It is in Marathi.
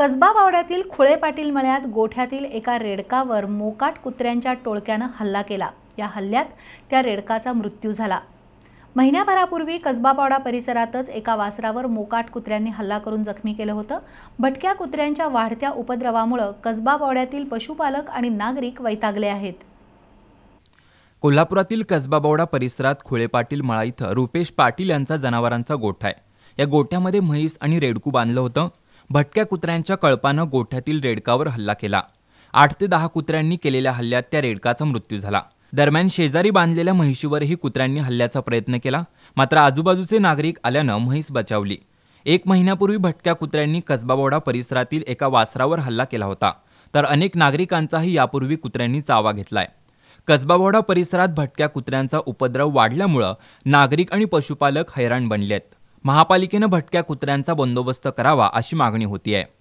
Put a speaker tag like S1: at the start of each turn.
S1: कसबा बावड्यातील खुळे पाटील मळ्यात गोठ्यातील एका रेडकावर मोकाट कुत्र्यांच्या टोळक्यानं हल्ला केला या हल्ल्यात त्या रेडकाचा मृत्यू झाला महिन्याभरापूर्वी कसबापावडा परिसरातच एका वासरावर मोकाट कुत्र्यांनी हल्ला करून जखमी केलं होतं भटक्या कुत्र्यांच्या वाढत्या उपद्रवामुळं कसबा पशुपालक आणि नागरिक वैतागले आहेत
S2: कोल्हापुरातील बावडा परिसरात खुळे पाटील मळा इथं रुपेश पाटील यांचा जनावरांचा गोठा आहे या गोठ्यामध्ये म्हैस आणि रेडकू बांधलं होतं भटक्या कुत्र्यांच्या कळपानं गोठ्यातील रेडकावर हल्ला केला आठ ते दहा कुत्र्यांनी केलेल्या हल्ल्यात त्या रेडकाचा मृत्यू झाला दरम्यान शेजारी बांधलेल्या म्हैशीवरही कुत्र्यांनी हल्ल्याचा प्रयत्न केला मात्र आजूबाजूचे नागरिक आल्यानं म्हैस बचावली एक महिन्यापूर्वी भटक्या कुत्र्यांनी कसबाबोडा परिसरातील एका वासरावर हल्ला केला होता तर अनेक नागरिकांचाही यापूर्वी कुत्र्यांनी चावा घेतलाय कसबाबोडा परिसरात भटक्या कुत्र्यांचा उपद्रव वाढल्यामुळं नागरिक
S3: आणि पशुपालक हैराण बनलेत महापालिकेनं भटक्या कुत्र्यांचा बंदोबस्त करावा अशी मागणी होती आहे